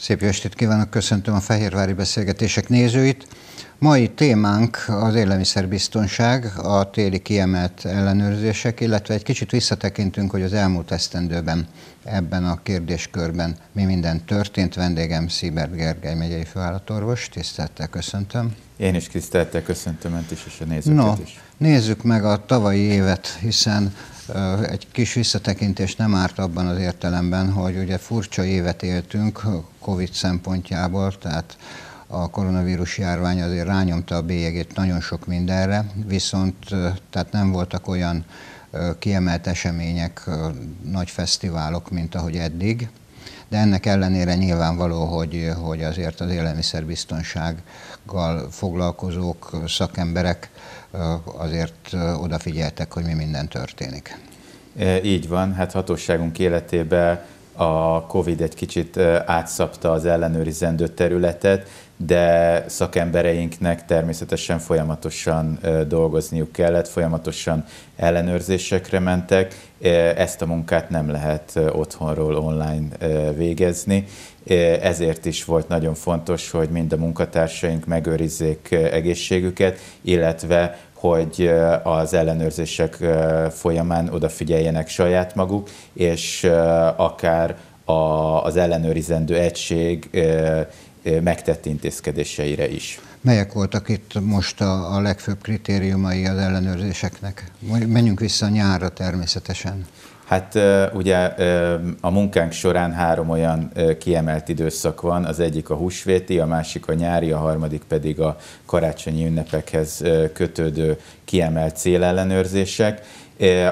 Szép jó estét kívánok, köszöntöm a Fehérvári Beszélgetések nézőit. Mai témánk az élelmiszerbiztonság, a téli kiemelt ellenőrzések, illetve egy kicsit visszatekintünk, hogy az elmúlt esztendőben ebben a kérdéskörben mi minden történt. Vendégem Szíber Gergely megyei főállatorvos, tisztelettel köszöntöm. Én is tisztelettel köszöntöm önt is, és a nézőket no, is. Nézzük meg a tavalyi évet, hiszen egy kis visszatekintés nem árt abban az értelemben, hogy ugye furcsa évet éltünk COVID szempontjából, tehát a koronavírus járvány azért rányomta a bélyegét nagyon sok mindenre, viszont tehát nem voltak olyan kiemelt események, nagy fesztiválok, mint ahogy eddig, de ennek ellenére nyilvánvaló, hogy, hogy azért az élelmiszerbiztonsággal foglalkozók, szakemberek azért odafigyeltek, hogy mi minden történik. E, így van, hát hatóságunk életébe a COVID egy kicsit e, átszapta az ellenőrizendő területet, de szakembereinknek természetesen folyamatosan e, dolgozniuk kellett, folyamatosan ellenőrzésekre mentek. Ezt a munkát nem lehet otthonról online végezni, ezért is volt nagyon fontos, hogy mind a munkatársaink megőrizzék egészségüket, illetve hogy az ellenőrzések folyamán odafigyeljenek saját maguk, és akár az ellenőrizendő egység megtett intézkedéseire is. Melyek voltak itt most a, a legfőbb kritériumai az ellenőrzéseknek? Menjünk vissza nyárra természetesen. Hát ugye a munkánk során három olyan kiemelt időszak van, az egyik a húsvéti, a másik a nyári, a harmadik pedig a karácsonyi ünnepekhez kötődő kiemelt célellenőrzések.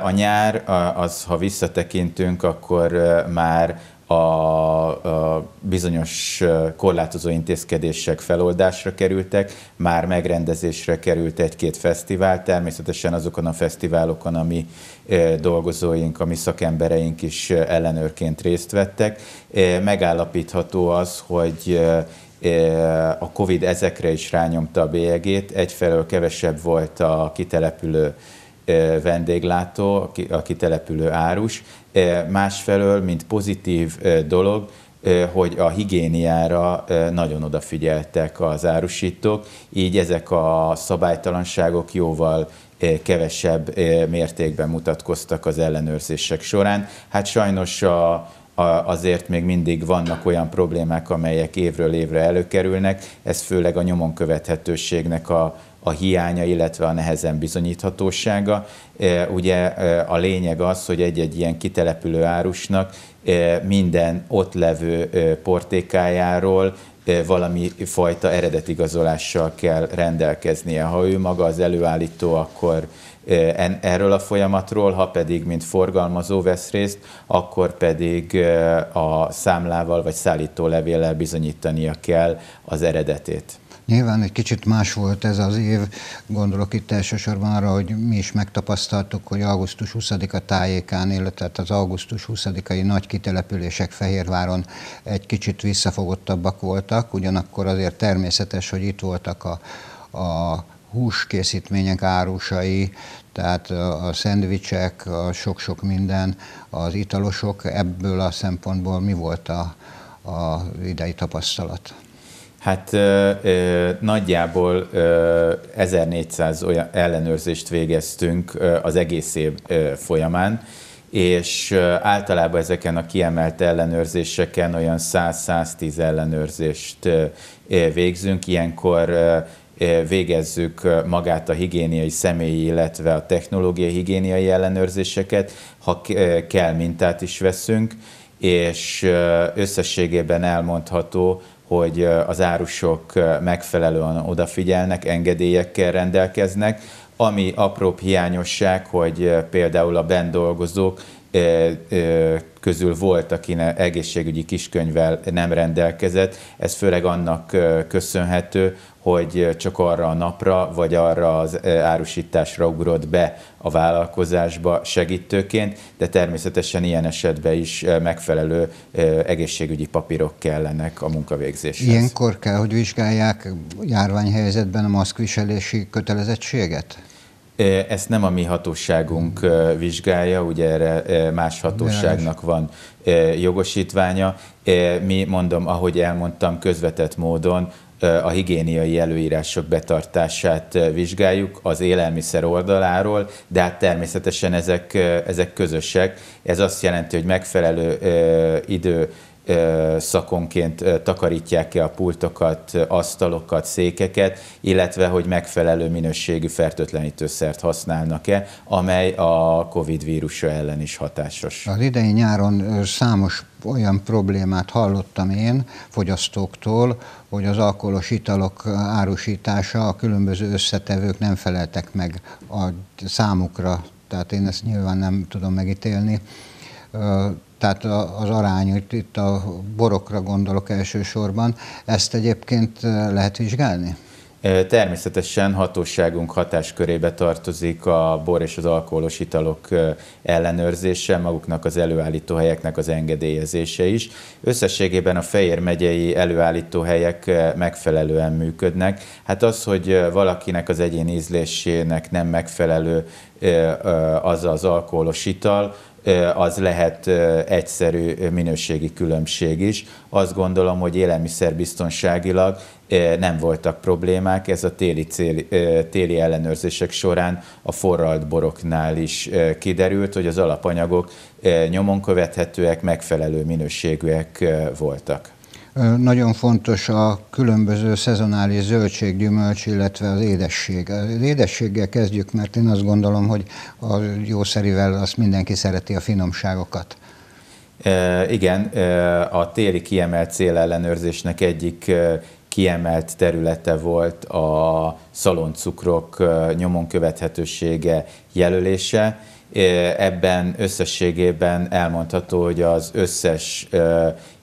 A nyár, az, ha visszatekintünk, akkor már a, a bizonyos korlátozó intézkedések feloldásra kerültek, már megrendezésre került egy-két fesztivál, természetesen azokon a fesztiválokon, ami dolgozóink, ami szakembereink is ellenőrként részt vettek. Megállapítható az, hogy a Covid ezekre is rányomta a bélyegét, egyfelől kevesebb volt a kitelepülő vendéglátó, aki települő árus, másfelől, mint pozitív dolog, hogy a higiéniára nagyon odafigyeltek az árusítók, így ezek a szabálytalanságok jóval kevesebb mértékben mutatkoztak az ellenőrzések során. Hát sajnos a, azért még mindig vannak olyan problémák, amelyek évről évre előkerülnek, ez főleg a nyomon követhetőségnek a, a hiánya, illetve a nehezen bizonyíthatósága. E, ugye e, a lényeg az, hogy egy-egy ilyen kitelepülő árusnak e, minden ott levő portékájáról valami fajta eredetigazolással kell rendelkeznie. Ha ő maga az előállító, akkor erről a folyamatról, ha pedig mint forgalmazó vesz részt, akkor pedig a számlával vagy szállítólevéllel bizonyítania kell az eredetét. Nyilván egy kicsit más volt ez az év, gondolok itt elsősorban arra, hogy mi is megtapasztaltuk, hogy augusztus 20-a tájékán, illetve hát az augusztus 20-ai nagy kitelepülések Fehérváron egy kicsit visszafogottabbak voltak, ugyanakkor azért természetes, hogy itt voltak a, a húskészítmények árusai, tehát a szendvicsek, a sok-sok minden, az italosok, ebből a szempontból mi volt a, a idei tapasztalat? Hát ö, ö, nagyjából ö, 1400 olyan ellenőrzést végeztünk ö, az egész év ö, folyamán, és ö, általában ezeken a kiemelt ellenőrzéseken olyan 100-110 ellenőrzést ö, végzünk. Ilyenkor ö, végezzük magát a higiéniai személyi, illetve a technológiai higiéniai ellenőrzéseket, ha kell mintát is veszünk, és összességében elmondható, hogy az árusok megfelelően odafigyelnek, engedélyekkel rendelkeznek, ami apróbb hiányosság, hogy például a bent dolgozók közül volt, aki egészségügyi kiskönyvvel nem rendelkezett. Ez főleg annak köszönhető, hogy csak arra a napra, vagy arra az árusításra ugrott be a vállalkozásba segítőként, de természetesen ilyen esetben is megfelelő egészségügyi papírok kellenek a munkavégzéshez. Ilyenkor kell, hogy vizsgálják járványhelyzetben a maszkviselési kötelezettséget? Ezt nem a mi hatóságunk vizsgálja, ugye erre más hatóságnak van jogosítványa. Mi mondom, ahogy elmondtam, közvetett módon a higiéniai előírások betartását vizsgáljuk az élelmiszer oldaláról, de hát természetesen ezek, ezek közösek. Ez azt jelenti, hogy megfelelő idő szakonként takarítják ki a pultokat, asztalokat, székeket, illetve hogy megfelelő minőségű fertőtlenítőszert használnak-e, amely a COVID vírusa ellen is hatásos. Az idei nyáron számos olyan problémát hallottam én fogyasztóktól, hogy az alkoholos italok árusítása, a különböző összetevők nem feleltek meg a számukra, tehát én ezt nyilván nem tudom megítélni tehát az arány, itt, itt a borokra gondolok elsősorban, ezt egyébként lehet vizsgálni? Természetesen hatóságunk hatáskörébe tartozik a bor és az alkoholos italok ellenőrzése, maguknak az előállítóhelyeknek az engedélyezése is. Összességében a Fejér megyei előállítóhelyek megfelelően működnek. Hát az, hogy valakinek az egyén ízlésének nem megfelelő az az alkoholos ital, az lehet egyszerű minőségi különbség is. Azt gondolom, hogy élelmiszerbiztonságilag nem voltak problémák, ez a téli, céli, téli ellenőrzések során a forralt boroknál is kiderült, hogy az alapanyagok nyomon követhetőek, megfelelő minőségűek voltak nagyon fontos a különböző szezonális zöldséggyümölcs, illetve az édesség. Az édességgel kezdjük, mert én azt gondolom, hogy a jószerivel azt mindenki szereti a finomságokat. E, igen, a téli kiemelt célellenőrzésnek egyik kiemelt területe volt a szaloncukrok nyomon követhetősége jelölése, Ebben összességében elmondható, hogy az összes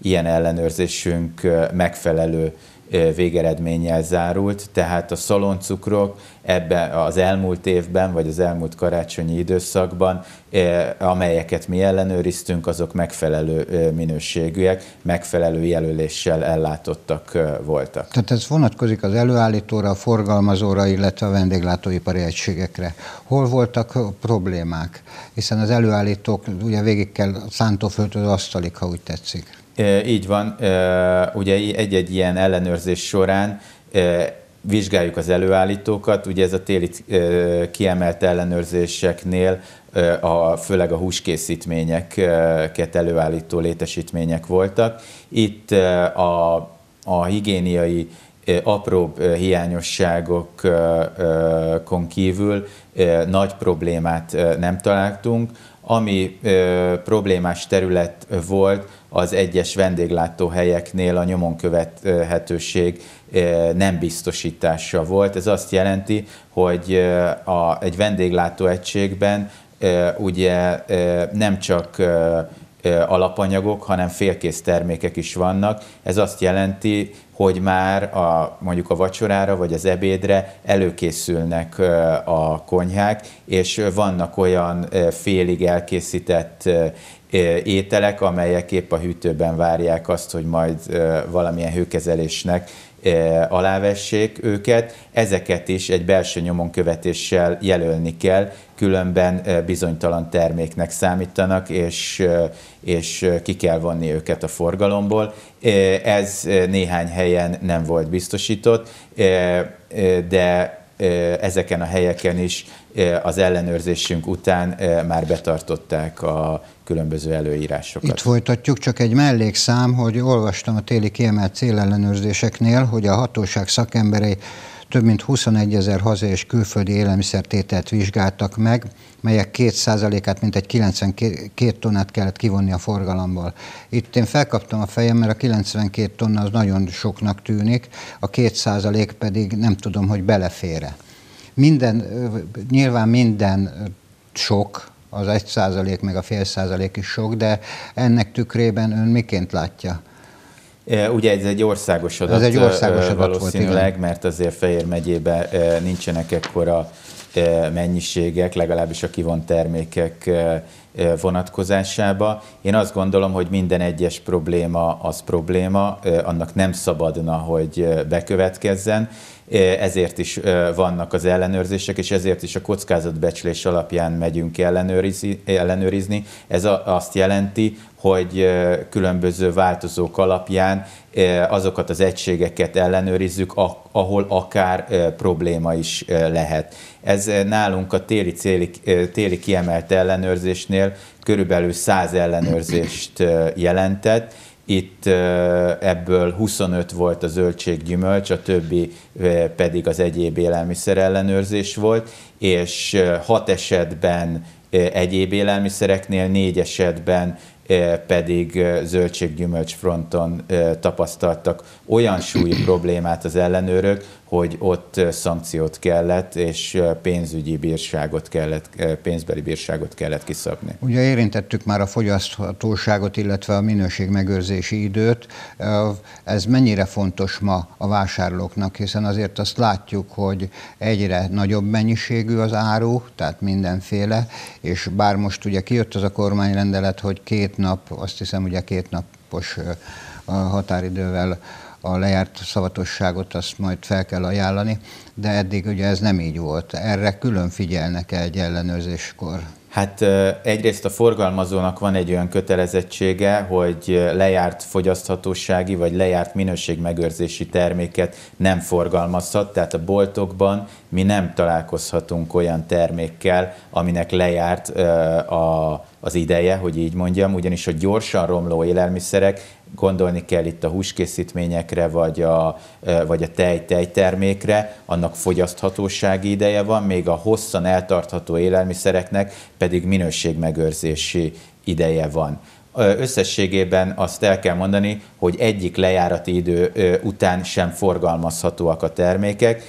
ilyen ellenőrzésünk megfelelő végeredménnyel zárult, tehát a szaloncukrok ebben az elmúlt évben, vagy az elmúlt karácsonyi időszakban, amelyeket mi ellenőriztünk, azok megfelelő minőségűek, megfelelő jelöléssel ellátottak voltak. Tehát ez vonatkozik az előállítóra, a forgalmazóra, illetve a vendéglátóipari egységekre. Hol voltak problémák? Hiszen az előállítók ugye végig kell szántóföldtől asztalik, ha úgy tetszik. Így van, ugye egy-egy ilyen ellenőrzés során vizsgáljuk az előállítókat, ugye ez a téli kiemelt ellenőrzéseknél a, főleg a húskészítményeket előállító létesítmények voltak. Itt a, a higiéniai apróbb hiányosságokon kívül nagy problémát nem találtunk. Ami ö, problémás terület volt, az egyes vendéglátóhelyeknél a nyomon követhetőség nem biztosítása volt. Ez azt jelenti, hogy a, egy vendéglátóegységben ugye nem csak alapanyagok, hanem félkész termékek is vannak. Ez azt jelenti, hogy már a, mondjuk a vacsorára vagy az ebédre előkészülnek a konyhák, és vannak olyan félig elkészített ételek, amelyek épp a hűtőben várják azt, hogy majd valamilyen hőkezelésnek alávessék őket, ezeket is egy belső nyomon követéssel jelölni kell, különben bizonytalan terméknek számítanak, és, és ki kell vonni őket a forgalomból. Ez néhány helyen nem volt biztosított, de ezeken a helyeken is az ellenőrzésünk után már betartották a különböző előírásokat. Itt folytatjuk, csak egy mellékszám, hogy olvastam a téli kiemelt célellenőrzéseknél, hogy a hatóság szakemberei több mint 21 ezer hazai és külföldi élelmiszertételt vizsgáltak meg, melyek 2%-át, egy 92 tonnát kellett kivonni a forgalomból. Itt én felkaptam a fejem, mert a 92 tonna az nagyon soknak tűnik, a 2% pedig nem tudom, hogy belefére. Minden, nyilván minden sok, az egy százalék, meg a fél százalék is sok, de ennek tükrében ön miként látja? Ugye ez egy országos adat, ez egy országos adat valószínűleg, volt, mert azért fejér megyében nincsenek ekkora mennyiségek, legalábbis a kivont termékek vonatkozásába. Én azt gondolom, hogy minden egyes probléma az probléma, annak nem szabadna, hogy bekövetkezzen, ezért is vannak az ellenőrzések, és ezért is a kockázatbecslés alapján megyünk ellenőrizni. Ez azt jelenti, hogy különböző változók alapján azokat az egységeket ellenőrizzük, ahol akár probléma is lehet. Ez nálunk a téli, céli, téli kiemelt ellenőrzésnél körülbelül 100 ellenőrzést jelentett, itt ebből 25 volt a zöldséggyümölcs, a többi pedig az egyéb élelmiszer ellenőrzés volt, és hat esetben egyéb élelmiszereknél, négy esetben E, pedig e, zöldséggyümölcs fronton e, tapasztaltak olyan súlyi problémát az ellenőrök, hogy ott szankciót kellett, és pénzügyi bírságot kellett, pénzbeli bírságot kellett kiszabni. Ugye érintettük már a fogyaszthatóságot, illetve a minőség megőrzési időt. Ez mennyire fontos ma a vásárlóknak, hiszen azért azt látjuk, hogy egyre nagyobb mennyiségű az áru, tehát mindenféle, és bár most ugye kijött az a kormányrendelet, hogy két nap, azt hiszem ugye két napos határidővel a lejárt szavatosságot azt majd fel kell ajánlani, de eddig ugye ez nem így volt. Erre külön figyelnek -e egy ellenőrzéskor? Hát egyrészt a forgalmazónak van egy olyan kötelezettsége, hogy lejárt fogyaszthatósági vagy lejárt minőségmegőrzési terméket nem forgalmazhat, tehát a boltokban mi nem találkozhatunk olyan termékkel, aminek lejárt a az ideje, hogy így mondjam, ugyanis a gyorsan romló élelmiszerek gondolni kell itt a húskészítményekre, vagy a, vagy a tej-tejtermékre, annak fogyaszthatósági ideje van, még a hosszan eltartható élelmiszereknek pedig minőségmegőrzési ideje van összességében azt el kell mondani, hogy egyik lejárati idő után sem forgalmazhatóak a termékek.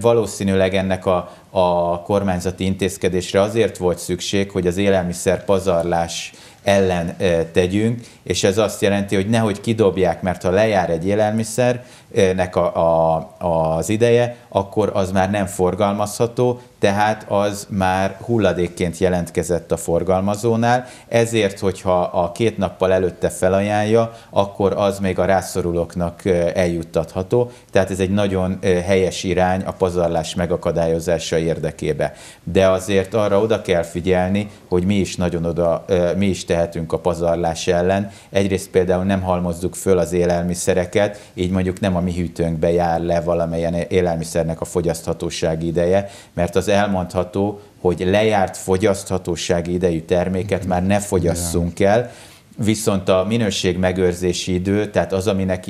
Valószínűleg ennek a, a kormányzati intézkedésre azért volt szükség, hogy az élelmiszer pazarlás ellen tegyünk, és ez azt jelenti, hogy nehogy kidobják, mert ha lejár egy élelmiszernek a, a, az ideje, akkor az már nem forgalmazható, tehát az már hulladékként jelentkezett a forgalmazónál, ezért, hogyha a két nappal előtte felajánlja, akkor az még a rászorulóknak eljuttatható, tehát ez egy nagyon helyes irány a pazarlás megakadályozása érdekébe. De azért arra oda kell figyelni, hogy mi is nagyon oda, mi is tehetünk a pazarlás ellen, Egyrészt például nem halmozzuk föl az élelmiszereket, így mondjuk nem a mi hűtőnkbe jár le valamelyen élelmiszernek a fogyaszthatósági ideje, mert az elmondható, hogy lejárt fogyaszthatósági idejű terméket már ne fogyasszunk el, viszont a minőség megőrzési idő, tehát az, aminek,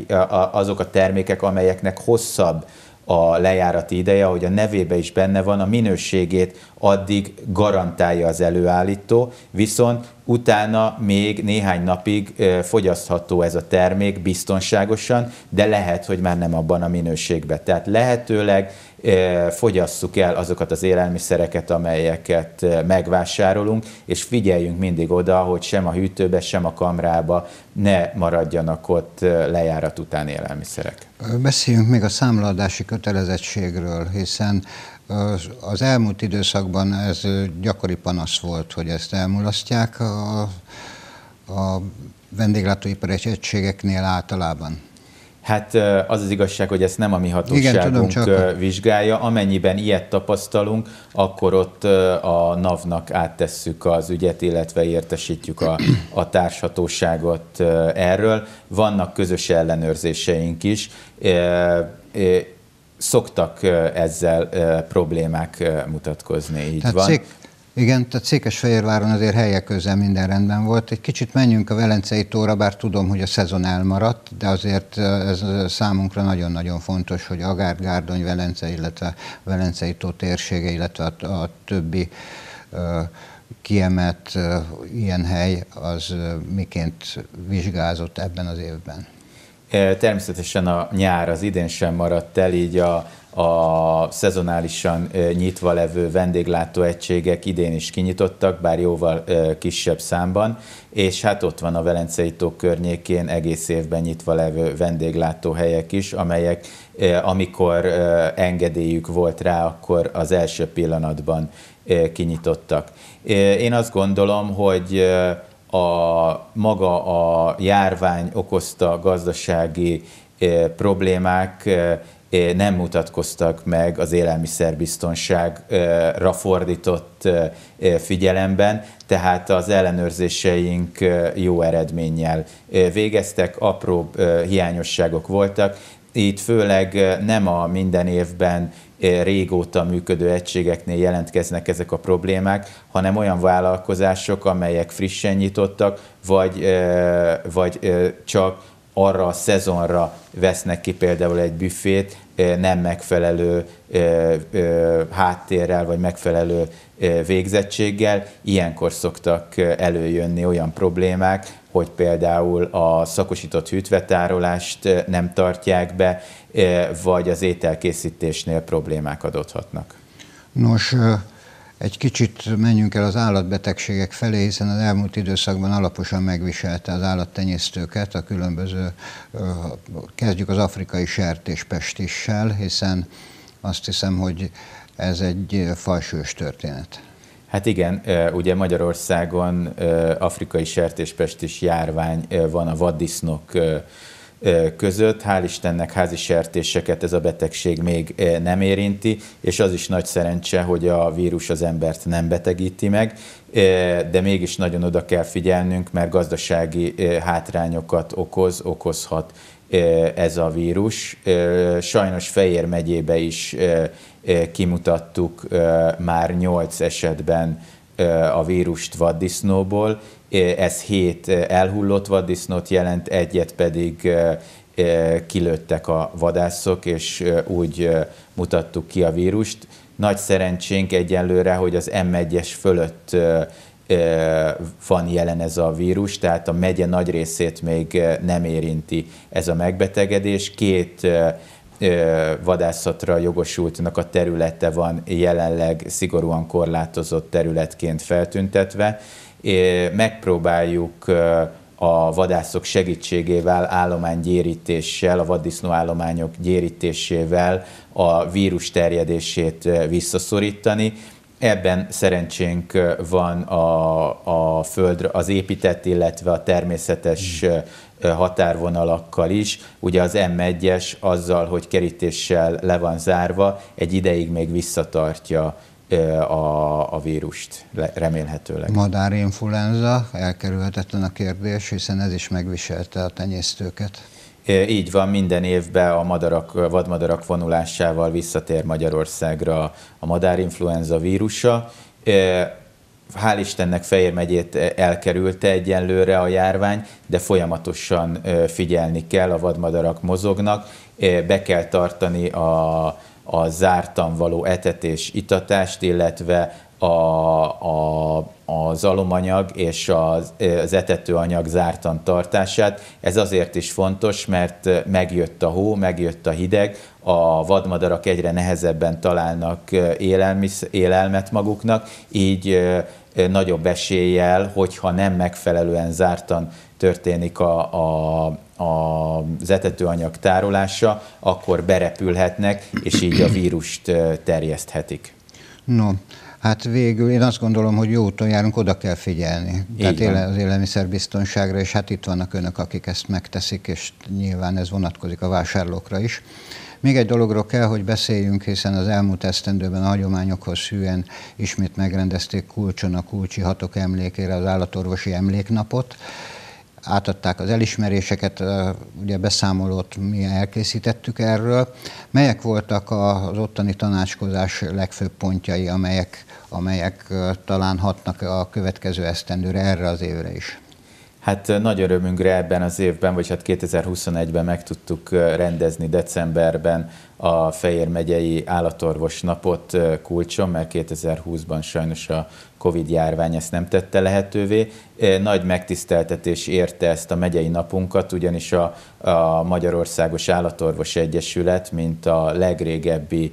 azok a termékek, amelyeknek hosszabb a lejárati ideje, ahogy a nevébe is benne van, a minőségét addig garantálja az előállító, viszont utána még néhány napig fogyasztható ez a termék biztonságosan, de lehet, hogy már nem abban a minőségben. Tehát lehetőleg Eh, fogyasszuk el azokat az élelmiszereket, amelyeket eh, megvásárolunk, és figyeljünk mindig oda, hogy sem a hűtőbe, sem a kamrába ne maradjanak ott eh, lejárat után élelmiszerek. Beszéljünk még a számladási kötelezettségről, hiszen az elmúlt időszakban ez gyakori panasz volt, hogy ezt elmulasztják a, a vendéglátóipari egységeknél általában. Hát az az igazság, hogy ezt nem a mi hatóságunk Igen, tudom, vizsgálja. Amennyiben ilyet tapasztalunk, akkor ott a NAV-nak áttesszük az ügyet, illetve értesítjük a, a társhatóságot erről. Vannak közös ellenőrzéseink is. Szoktak ezzel problémák mutatkozni, így Tehát van. Szék, igen, tehát Székesfehérváron azért helyek közel minden rendben volt. Egy kicsit menjünk a Velencei tóra, bár tudom, hogy a szezon elmaradt, de azért ez számunkra nagyon-nagyon fontos, hogy Agárd, Gárdony, Velence, illetve Velencei tó térsége, illetve a, a többi kiemelt ilyen hely az miként vizsgázott ebben az évben. Természetesen a nyár az idén sem maradt el, így a, a szezonálisan nyitva levő egységek idén is kinyitottak, bár jóval kisebb számban, és hát ott van a Velencei tó környékén egész évben nyitva levő vendéglátóhelyek is, amelyek amikor engedélyük volt rá, akkor az első pillanatban kinyitottak. Én azt gondolom, hogy a maga a járvány okozta gazdasági e, problémák e, e, nem mutatkoztak meg az élelmiszerbiztonságra fordított figyelemben, tehát az ellenőrzéseink jó eredménnyel végeztek, apró hiányosságok voltak, itt főleg nem a minden évben régóta működő egységeknél jelentkeznek ezek a problémák, hanem olyan vállalkozások, amelyek frissen nyitottak, vagy, vagy csak arra a szezonra vesznek ki például egy büfét, nem megfelelő háttérrel, vagy megfelelő végzettséggel, ilyenkor szoktak előjönni olyan problémák, hogy például a szakosított hűtvetárolást nem tartják be, vagy az ételkészítésnél problémák adódhatnak. Nos, egy kicsit menjünk el az állatbetegségek felé, hiszen az elmúlt időszakban alaposan megviselte az állattenyésztőket a különböző, kezdjük az afrikai sertéspestissel, hiszen azt hiszem, hogy ez egy falsős történet. Hát igen, ugye Magyarországon afrikai sertéspestis járvány van, a vaddisznok között. Hál' Istennek házi sertéseket ez a betegség még nem érinti, és az is nagy szerencse, hogy a vírus az embert nem betegíti meg, de mégis nagyon oda kell figyelnünk, mert gazdasági hátrányokat okoz, okozhat ez a vírus. Sajnos Fejér megyébe is kimutattuk már nyolc esetben a vírust vaddisznóból, ez hét elhullott vaddisznót jelent, egyet pedig kilőttek a vadászok, és úgy mutattuk ki a vírust. Nagy szerencsénk egyenlőre, hogy az M1-es fölött van jelen ez a vírus, tehát a megye nagy részét még nem érinti ez a megbetegedés. Két vadászatra jogosultnak a területe van jelenleg szigorúan korlátozott területként feltüntetve, megpróbáljuk a vadászok segítségével, állománygyérítéssel, a vaddisznóállományok gyérítésével a vírus terjedését visszaszorítani. Ebben szerencsénk van a, a föld, az épített, illetve a természetes hmm. határvonalakkal is. Ugye az M1-es azzal, hogy kerítéssel le van zárva, egy ideig még visszatartja a, a vírust, remélhetőleg. Madárinfluenza elkerülhetetlen a kérdés, hiszen ez is megviselte a tenyésztőket. Így van, minden évben a madarak, vadmadarak vonulásával visszatér Magyarországra a madárinfluenza vírusa. Hál' Istennek Fejér megyét elkerülte egyenlőre a járvány, de folyamatosan figyelni kell, a vadmadarak mozognak, be kell tartani a a zártan való etetés, itatást, illetve a, a, az alumanyag és az, az etetőanyag zártan tartását. Ez azért is fontos, mert megjött a hó, megjött a hideg, a vadmadarak egyre nehezebben találnak élelmis, élelmet maguknak, így nagyobb eséllyel, hogyha nem megfelelően zártan történik a, a, az etetőanyag tárolása, akkor berepülhetnek, és így a vírust terjeszthetik. No, Hát végül én azt gondolom, hogy jó úton járunk, oda kell figyelni. Így Tehát éle, az élelmiszerbiztonságra, és hát itt vannak önök, akik ezt megteszik, és nyilván ez vonatkozik a vásárlókra is. Még egy dologról kell, hogy beszéljünk, hiszen az elmúlt esztendőben a hagyományokhoz hűen ismét megrendezték Kulcson a Kulcsi Hatok emlékére az állatorvosi emléknapot átadták az elismeréseket, ugye beszámolót mi elkészítettük erről. Melyek voltak az ottani tanácskozás legfőbb pontjai, amelyek, amelyek talán hatnak a következő esztendőre, erre az évre is? Hát nagy örömünkre ebben az évben, vagy hát 2021-ben meg tudtuk rendezni decemberben a Fejér megyei állatorvos napot kulcson, mert 2020-ban sajnos a Covid járvány ezt nem tette lehetővé. Nagy megtiszteltetés érte ezt a megyei napunkat, ugyanis a, a Magyarországos Állatorvos Egyesület, mint a legrégebbi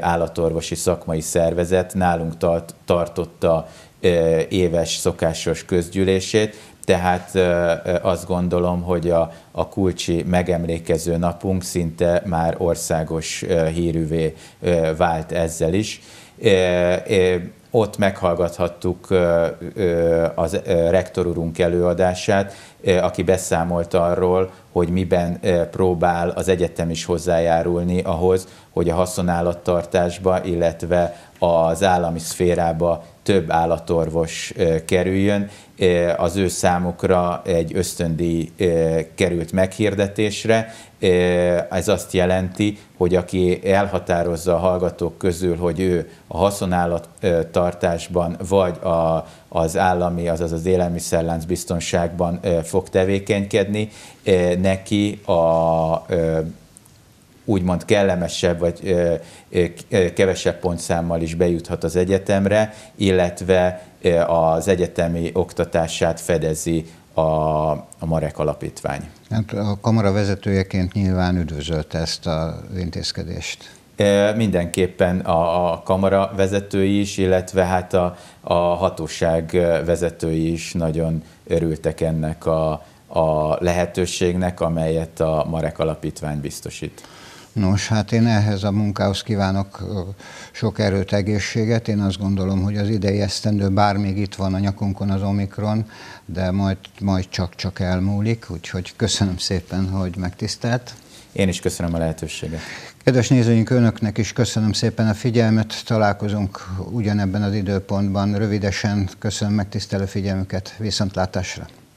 állatorvosi szakmai szervezet nálunk tart, tartotta éves szokásos közgyűlését, tehát azt gondolom, hogy a, a kulcsi megemlékező napunk szinte már országos hírűvé vált ezzel is. Ott meghallgathattuk az rektor előadását, aki beszámolt arról, hogy miben próbál az egyetem is hozzájárulni ahhoz, hogy a haszonállattartásba, illetve az állami szférába több állatorvos kerüljön. Az ő számukra egy ösztöndi került meghirdetésre. Ez azt jelenti, hogy aki elhatározza a hallgatók közül, hogy ő a haszonállattartásban vagy a, az állami, azaz az élelmiszerlánc biztonságban fog tevékenykedni, neki a úgymond kellemesebb vagy kevesebb pontszámmal is bejuthat az egyetemre, illetve az egyetemi oktatását fedezi a, a Marek Alapítvány. Hát a kamara vezetőjeként nyilván üdvözölt ezt az intézkedést. Mindenképpen a, a kamara vezetői is, illetve hát a, a hatóság vezetői is nagyon örültek ennek a, a lehetőségnek, amelyet a Marek Alapítvány biztosít. Nos, hát én ehhez a munkához kívánok sok erőt, egészséget. Én azt gondolom, hogy az idei esztendő, bár még itt van a nyakunkon az Omikron, de majd, majd csak-csak elmúlik, úgyhogy köszönöm szépen, hogy megtisztelt. Én is köszönöm a lehetőséget. Kedves nézőink, önöknek is köszönöm szépen a figyelmet. Találkozunk ugyanebben az időpontban rövidesen. Köszönöm megtisztelő figyelmüket. Viszontlátásra!